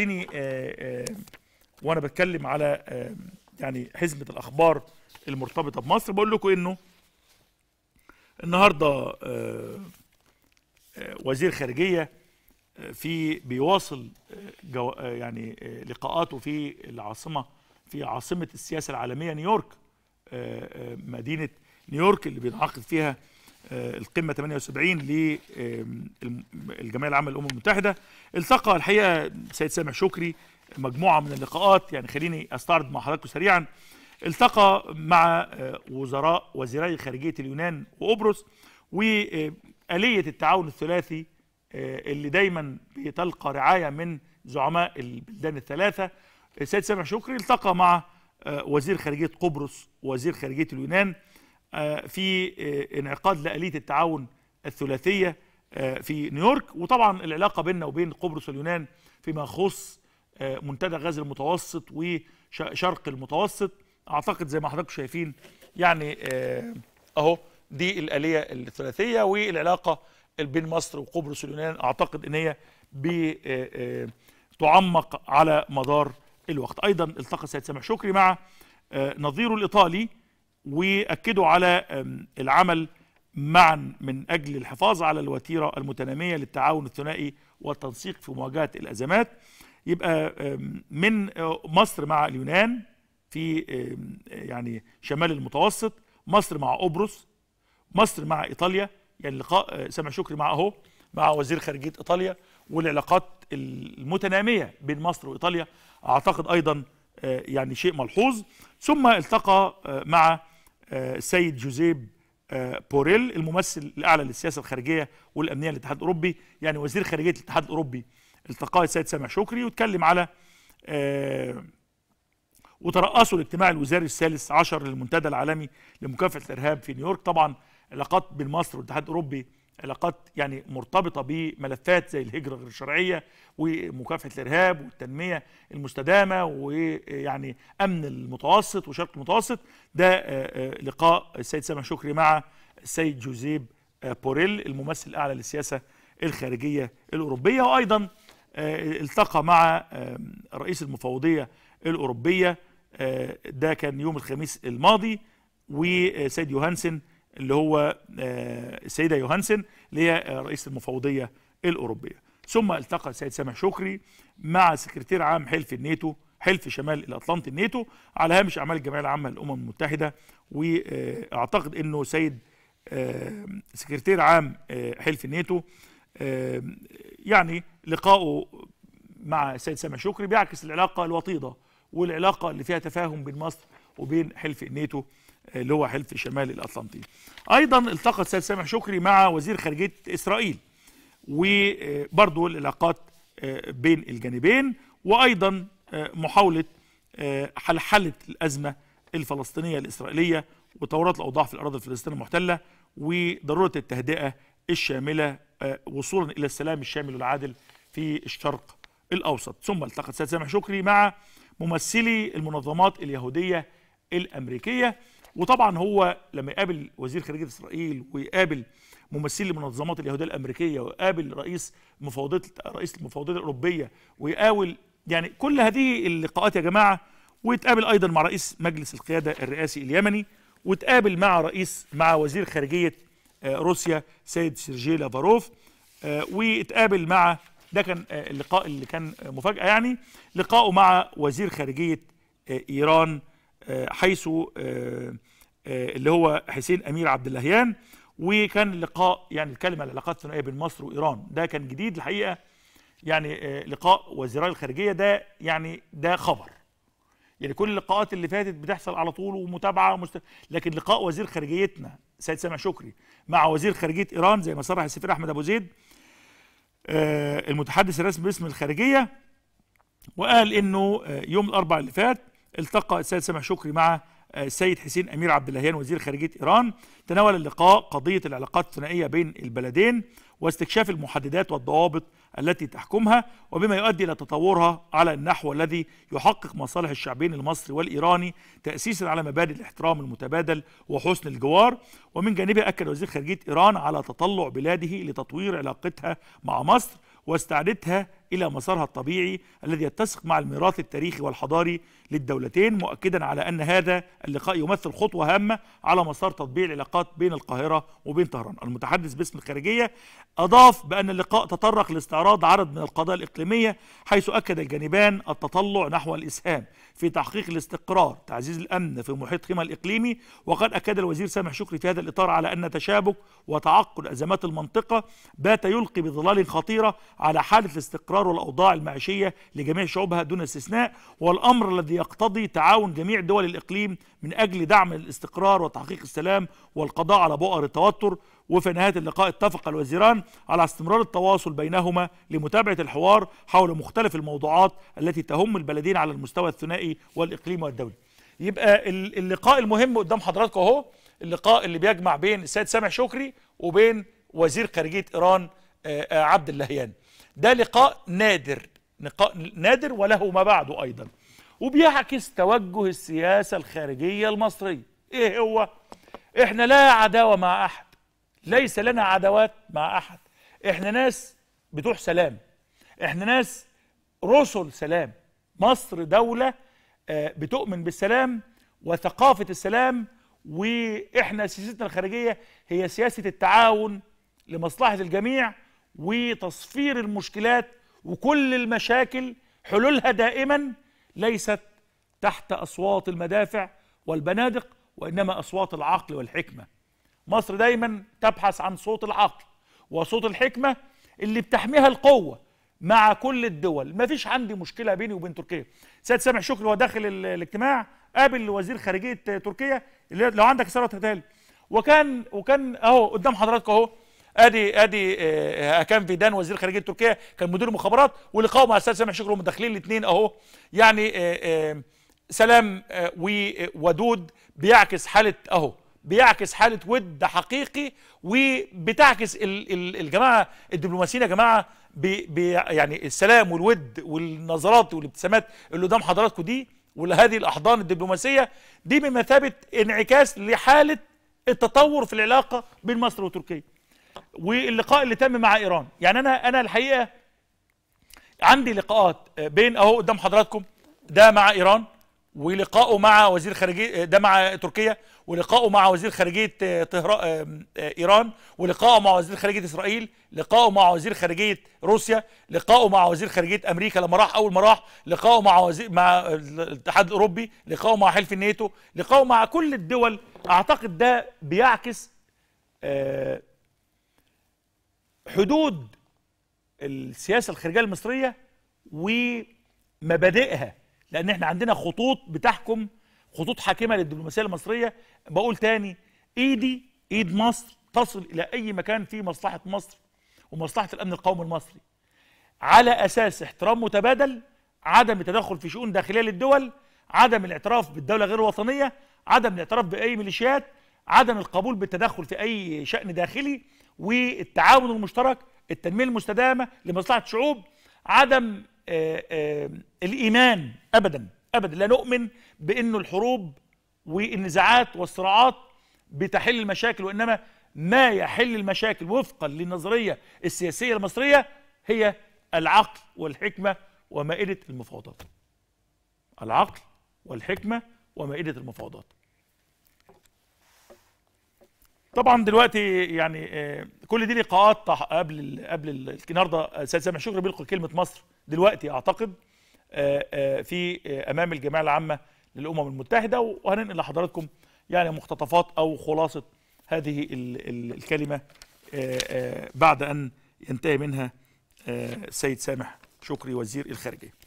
خليني آه، آه، وانا بتكلم على آه، يعني حزمه الاخبار المرتبطه بمصر بقول لكم انه النهارده وزير خارجيه في بيواصل جو يعني لقاءاته في العاصمه في عاصمه السياسه العالميه نيويورك مدينه نيويورك اللي بينعقد فيها آه، القمه 78 للجمعيه العامه للامم المتحده التقى الحقيقه السيد سامح شكري مجموعه من اللقاءات يعني خليني استعرض مع حضراتكم سريعا التقى مع آه، وزراء وزيري خارجيه اليونان وقبرص واليه التعاون الثلاثي آه، اللي دايما بتلقى رعايه من زعماء البلدان الثلاثه السيد سامح شكري التقى مع وزير خارجيه قبرص ووزير خارجيه اليونان آه، في آه، انعقاد لآلية التعاون الثلاثية آه، في نيويورك وطبعا العلاقة بيننا وبين قبرص واليونان فيما يخص منتدى غاز المتوسط وشرق المتوسط أعتقد زي ما حضراتكم شايفين يعني أهو دي الآلية الثلاثية والعلاقة بين مصر وقبرص واليونان أعتقد أن هي تعمق على مدار الوقت أيضا التقى سيد سامح شكري مع نظيره الإيطالي واكدوا على العمل معا من اجل الحفاظ على الوتيره المتناميه للتعاون الثنائي والتنسيق في مواجهه الازمات يبقى من آه، مصر مع اليونان في يعني شمال المتوسط مصر مع قبرص مصر مع ايطاليا يعني لقاء آه، سامح شكري مع اهو مع وزير خارجيه ايطاليا والعلاقات المتناميه بين مصر وايطاليا اعتقد ايضا آه، يعني شيء ملحوظ ثم التقى مع آه، السيد جوزيب آه، بوريل الممثل الاعلى للسياسه الخارجيه والامنيه للاتحاد الاوروبي يعني وزير خارجيه الاتحاد الاوروبي التقى السيد سامح شكري واتكلم على آه، وترأسوا الاجتماع الوزاري الثالث عشر للمنتدى العالمي لمكافحه الارهاب في نيويورك طبعا علاقات بين مصر والاتحاد الاوروبي علاقات يعني مرتبطه بملفات زي الهجره غير الشرعيه ومكافحه الارهاب والتنميه المستدامه ويعني امن المتوسط وشرق المتوسط ده آه، آه، لقاء السيد سامح شكري مع السيد جوزيب آه، بوريل الممثل الاعلى للسياسه الخارجيه الاوروبيه وايضا التقى مع رئيس المفوضيه الاوروبيه ده كان يوم الخميس الماضي وسيد يوهانسن اللي هو آه، السيده يوهانسن اللي هي آه، رئيسه المفوضيه الاوروبيه ثم التقى السيد سامح شكري مع سكرتير عام حلف الناتو حلف شمال الاطلنطي الناتو على هامش اعمال الجمعيه العامه للامم المتحده واعتقد انه سيد آه، سكرتير عام حلف الناتو يعني لقاؤه مع السيد سامح شكري بيعكس العلاقه الوطيده والعلاقه اللي فيها تفاهم بين مصر وبين حلف الناتو اللي هو حلف شمال الاطلنطي ايضا التقى السيد سامح شكري مع وزير خارجيه اسرائيل وبرضه العلاقات آه، بين الجانبين وايضا آه، محاوله آه، حلحله الازمه الفلسطينيه الاسرائيليه وتورط الاوضاع في الاراضي الفلسطينيه المحتله وضروره التهدئه الشامله وصولا الى السلام الشامل والعادل في الشرق الاوسط ثم التقى السيد سامح شكري مع ممثلي المنظمات اليهوديه الامريكيه وطبعا هو لما يقابل وزير خارجيه اسرائيل ويقابل ممثلي منظمات اليهوديه الامريكيه ويقابل رئيس مفوضيه رئيس المفوضيه الاوروبيه ويقابل يعني كل هذه اللقاءات يا جماعه ويتقابل ايضا مع رئيس مجلس القياده الرئاسي اليمني وتقابل مع رئيس مع وزير خارجيه آه، روسيا سيد سيرجي لافاروف آه، ويتقابل مع ده كان آه، اللقاء اللي كان مفاجاه يعني لقاءه مع وزير خارجيه ايران حيث آه، آه، اللي هو حسين امير عبد اللهيان وكان لقاء يعني الكلمه العلاقات الثنائيه بين مصر وايران ده كان جديد الحقيقه يعني آه، لقاء وزراء الخارجيه ده يعني ده خبر يعني كل اللقاءات اللي فاتت بتحصل على طول ومتابعه ومست... لكن لقاء وزير خارجيتنا سيد سامع شكري مع وزير خارجيه ايران زي ما صرح السفير احمد ابو زيد المتحدث الرسمي باسم الخارجيه وقال انه يوم الاربعاء اللي فات التقى السيد سامح شكري مع آه، السيد حسين امير عبد اللهيان وزير خارجيه ايران تناول اللقاء قضيه العلاقات الثنائيه بين البلدين واستكشاف المحددات والضوابط التي تحكمها وبما يؤدي إلى تطورها على النحو الذي يحقق مصالح الشعبين المصري والإيراني تأسيسا على مبادئ الاحترام المتبادل وحسن الجوار ومن جانبه أكد وزير خارجية إيران على تطلع بلاده لتطوير علاقتها مع مصر واستعادتها إلى مسارها الطبيعي الذي يتسق مع الميراث التاريخي والحضاري للدولتين مؤكدا على أن هذا اللقاء يمثل خطوة هامة على مسار تطبيع العلاقات بين القاهرة وبين طهران المتحدث باسم الخارجية أضاف بأن اللقاء تطرق لاستعراض أعراض عدد من القضايا الإقليمية حيث أكد الجانبان التطلع نحو الإسهام في تحقيق الاستقرار تعزيز الأمن في محيط خيمه الإقليمي وقد أكد الوزير سامح شكري في هذا الإطار على أن تشابك وتعقد أزمات المنطقة بات يلقي بظلال خطيرة على حالة الاستقرار والأوضاع المعيشية لجميع شعوبها دون استثناء والأمر الذي يقتضي تعاون جميع دول الإقليم من أجل دعم الاستقرار وتحقيق السلام والقضاء على بؤر التوتر وفي نهاية اللقاء اتفق الوزيران على استمرار التواصل بينهما لمتابعة الحوار حول مختلف الموضوعات التي تهم البلدين على المستوى الثنائي والإقليمي والدولي يبقى اللقاء المهم قدام حضراتكم اهو اللقاء اللي بيجمع بين السيد سامح شكري وبين وزير خارجية إيران آه، آه، عبد اللهيان ده لقاء نادر لقاء نادر وله ما بعده أيضا وبيعكس توجه السياسة الخارجية المصرية إيه هو؟ إحنا لا عداوة مع أحد ليس لنا عداوات مع أحد إحنا ناس بتوع سلام إحنا ناس رسل سلام مصر دولة آه، بتؤمن بالسلام وثقافة السلام وإحنا سياستنا الخارجية هي سياسة التعاون لمصلحة الجميع وتصفير المشكلات وكل المشاكل حلولها دائما ليست تحت أصوات المدافع والبنادق وإنما أصوات العقل والحكمة مصر دايما تبحث عن صوت العقل وصوت الحكمة اللي بتحميها القوة مع كل الدول ما فيش عندي مشكلة بيني وبين تركيا سيد سامح شكري هو داخل الاجتماع قابل وزير خارجية تركيا اللي لو عندك سارة تتال وكان وكان اهو قدام حضراتكم اهو ادي ادي هكان آه، فيدان وزير خارجيه تركيا كان مدير مخابرات ولقاوه مع الاستاذ سامح شكري هم داخلين الاثنين اهو يعني آآ آه، آآ آه، سلام ودود بيعكس حاله اهو بيعكس حاله ود حقيقي وبتعكس الجماعه الدبلوماسيين يا جماعه بي بي يعني السلام والود والنظرات والابتسامات اللي قدام حضراتكم دي وهذه الاحضان الدبلوماسيه دي بمثابه انعكاس لحاله التطور في العلاقه بين مصر وتركيا واللقاء اللي تم مع ايران يعني انا انا الحقيقه عندي لقاءات بين اهو قدام حضراتكم ده مع ايران ولقائه مع وزير خارجيه ده مع تركيا ولقائه مع وزير خارجيه آه، طهران آه، آه، ايران ولقائه مع وزير خارجيه اسرائيل لقائه مع وزير خارجيه روسيا لقائه مع وزير خارجيه امريكا لما راح اول ما راح لقائه مع وزير مع الاتحاد الاوروبي لقائه مع حلف الناتو لقائه مع كل الدول اعتقد ده بيعكس حدود السياسه الخارجيه المصريه ومبادئها لان احنا عندنا خطوط بتحكم خطوط حاكمه للدبلوماسيه المصريه بقول تاني ايدي ايد مصر تصل الى اي مكان في مصلحه مصر ومصلحه الامن القومي المصري على اساس احترام متبادل عدم التدخل في شؤون داخليه للدول عدم الاعتراف بالدوله غير الوطنيه عدم الاعتراف باي ميليشيات عدم القبول بالتدخل في اي شان داخلي والتعاون المشترك التنميه المستدامه لمصلحه الشعوب عدم آه، آه، الايمان ابدا ابدا لا نؤمن بانه الحروب والنزاعات والصراعات بتحل المشاكل وانما ما يحل المشاكل وفقا للنظريه السياسيه المصريه هي العقل والحكمه ومائده المفاوضات. العقل والحكمه ومائده المفاوضات. طبعا دلوقتي يعني آه، كل دي لقاءات قبل قبل النهارده استاذ سامح شكر بيلقي كلمه مصر دلوقتي اعتقد آه، آه، في آه، امام الجمعيه العامه للامم المتحده وهننقل لحضراتكم يعني مقتطفات او خلاصه هذه الكلمه بعد ان ينتهي منها السيد سامح شكري وزير الخارجيه